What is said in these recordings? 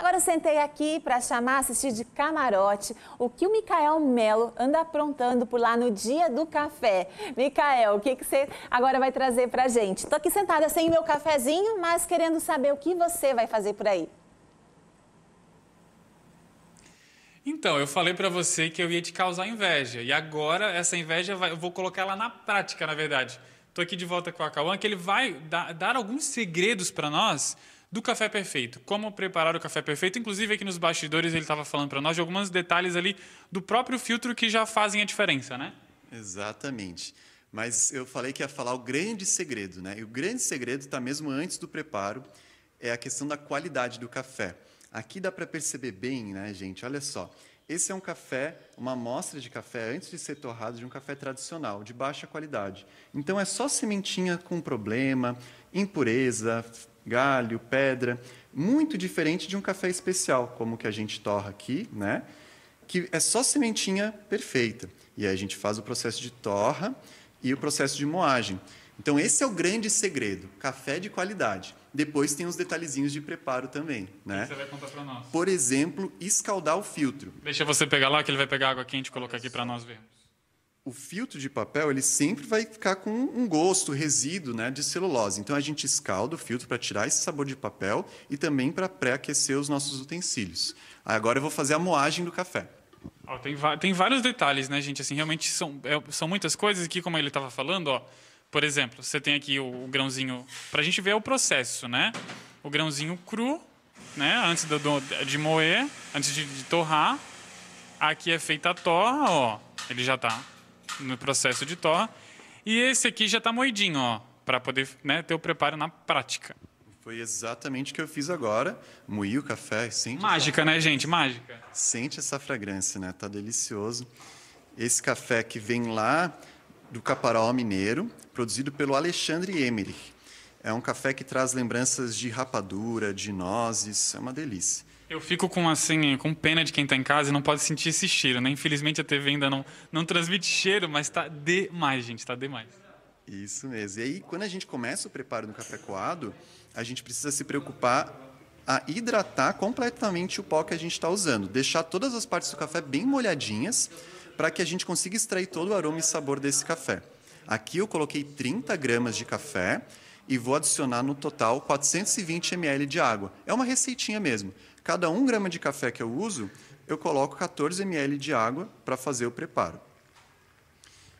Agora sentei aqui para chamar, assistir de camarote o que o Micael Melo anda aprontando por lá no Dia do Café. Micael, o que, que você agora vai trazer para gente? Estou aqui sentada sem meu cafezinho, mas querendo saber o que você vai fazer por aí. Então, eu falei para você que eu ia te causar inveja. E agora, essa inveja vai, eu vou colocar ela na prática, na verdade. Estou aqui de volta com a Cauã, que ele vai dar, dar alguns segredos para nós do café perfeito. Como preparar o café perfeito? Inclusive aqui nos bastidores ele estava falando para nós de alguns detalhes ali do próprio filtro que já fazem a diferença, né? Exatamente. Mas eu falei que ia falar o grande segredo, né? E o grande segredo está mesmo antes do preparo, é a questão da qualidade do café. Aqui dá para perceber bem, né, gente? Olha só. Esse é um café, uma amostra de café antes de ser torrado de um café tradicional, de baixa qualidade. Então é só sementinha com problema, impureza, galho, pedra, muito diferente de um café especial, como o que a gente torra aqui, né? que é só sementinha perfeita. E aí a gente faz o processo de torra e o processo de moagem. Então, esse é o grande segredo: café de qualidade. Depois tem os detalhezinhos de preparo também. Né? Você vai contar para nós. Por exemplo, escaldar o filtro. Deixa você pegar lá, que ele vai pegar água quente e colocar aqui para nós vermos o filtro de papel ele sempre vai ficar com um gosto, resíduo né, de celulose. Então a gente escalda o filtro para tirar esse sabor de papel e também para pré-aquecer os nossos utensílios. Agora eu vou fazer a moagem do café. tem, tem vários detalhes, né, gente? Assim, realmente são, é, são muitas coisas aqui, como ele estava falando, ó, por exemplo, você tem aqui o, o grãozinho. Para a gente ver é o processo, né? O grãozinho cru, né? Antes do, do, de moer, antes de, de torrar. Aqui é feita a torra, ó. Ele já está no processo de torra. E esse aqui já está moidinho, ó, para poder né, ter o preparo na prática. Foi exatamente o que eu fiz agora. Moí o café, sente. Mágica, né, gente? Mágica. Sente essa fragrância, né? Tá delicioso. Esse café que vem lá do Caparal Mineiro, produzido pelo Alexandre Emerich. É um café que traz lembranças de rapadura, de nozes, é uma delícia. Eu fico com assim, com pena de quem está em casa e não pode sentir esse cheiro, né? Infelizmente a TV ainda não, não transmite cheiro, mas está demais, gente, está demais. Isso mesmo. E aí, quando a gente começa o preparo no café coado, a gente precisa se preocupar a hidratar completamente o pó que a gente está usando, deixar todas as partes do café bem molhadinhas para que a gente consiga extrair todo o aroma e sabor desse café. Aqui eu coloquei 30 gramas de café e vou adicionar no total 420 ml de água. É uma receitinha mesmo. Cada um grama de café que eu uso, eu coloco 14 ml de água para fazer o preparo.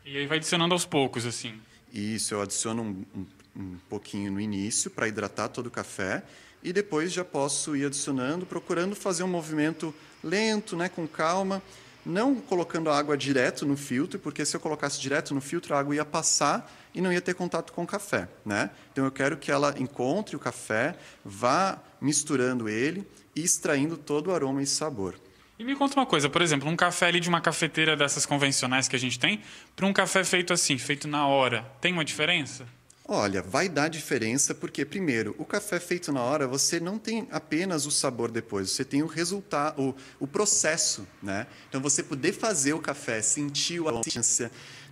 E aí vai adicionando aos poucos, assim? Isso, eu adiciono um, um, um pouquinho no início para hidratar todo o café e depois já posso ir adicionando, procurando fazer um movimento lento, né, com calma, não colocando a água direto no filtro, porque se eu colocasse direto no filtro, a água ia passar e não ia ter contato com o café. Né? Então, eu quero que ela encontre o café, vá misturando ele e extraindo todo o aroma e sabor. E me conta uma coisa, por exemplo, um café ali de uma cafeteira dessas convencionais que a gente tem, para um café feito assim, feito na hora, tem uma diferença? Olha, vai dar diferença porque, primeiro, o café feito na hora, você não tem apenas o sabor depois, você tem o resultado, o, o processo, né? Então, você poder fazer o café, sentir a consistência,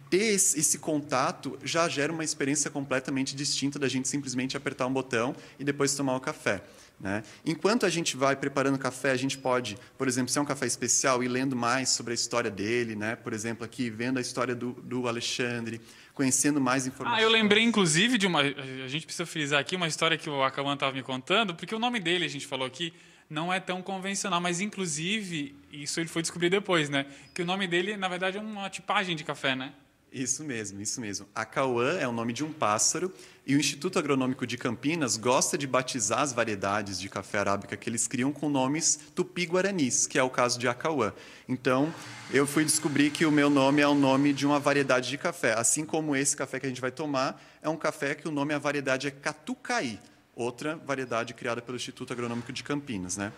ter esse contato já gera uma experiência completamente distinta da gente simplesmente apertar um botão e depois tomar o café. Né? Enquanto a gente vai preparando o café, a gente pode, por exemplo, se é um café especial, ir lendo mais sobre a história dele, né? por exemplo, aqui vendo a história do, do Alexandre, conhecendo mais informações. Ah, eu lembrei, inclusive, de uma. A gente precisa frisar aqui uma história que o Acaban estava me contando, porque o nome dele, a gente falou aqui, não é tão convencional, mas inclusive, isso ele foi descobrir depois, né? Que o nome dele, na verdade, é uma tipagem de café, né? Isso mesmo, isso mesmo. A Cauã é o nome de um pássaro e o Instituto Agronômico de Campinas gosta de batizar as variedades de café arábica que eles criam com nomes tupi-guaranis, que é o caso de Acauã. Então, eu fui descobrir que o meu nome é o nome de uma variedade de café. Assim como esse café que a gente vai tomar, é um café que o nome, a variedade é Catucaí, outra variedade criada pelo Instituto Agronômico de Campinas, né?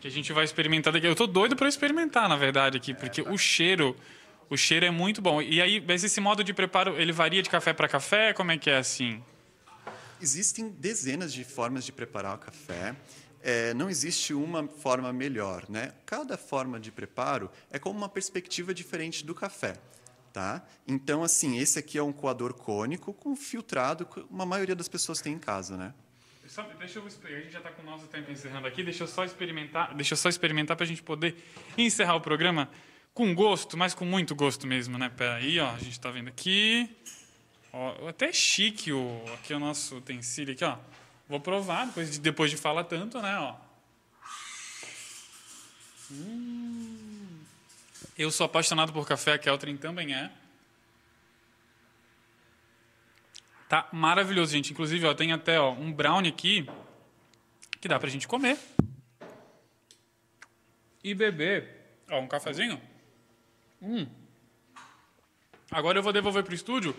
Que a gente vai experimentar daqui. Eu estou doido para experimentar, na verdade, aqui, porque é, tá. o cheiro o cheiro é muito bom. E aí, mas esse modo de preparo, ele varia de café para café? Como é que é assim? Existem dezenas de formas de preparar o café. É, não existe uma forma melhor, né? Cada forma de preparo é como uma perspectiva diferente do café, tá? Então, assim, esse aqui é um coador cônico com filtrado, que uma maioria das pessoas tem em casa, né? Só, deixa eu a gente já está com o nosso tempo encerrando aqui. Deixa eu só experimentar, deixa eu só experimentar para a gente poder encerrar o programa com gosto, mas com muito gosto mesmo, né? Pera aí, ó, a gente está vendo aqui. Ó, até chique o aqui é o nosso utensílio aqui, ó. Vou provar depois de, depois de falar tanto, né, ó. Hum. Eu sou apaixonado por café, a Keltrin também é. Tá maravilhoso, gente. Inclusive, ó, tem até ó, um brownie aqui que dá pra gente comer. E beber. Ó, um cafezinho. Hum. Agora eu vou devolver para o estúdio,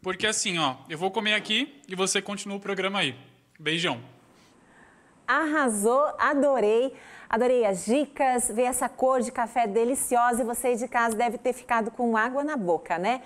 porque assim, ó, eu vou comer aqui e você continua o programa aí. Beijão. Arrasou, adorei. Adorei as dicas, ver essa cor de café deliciosa e você aí de casa deve ter ficado com água na boca, né?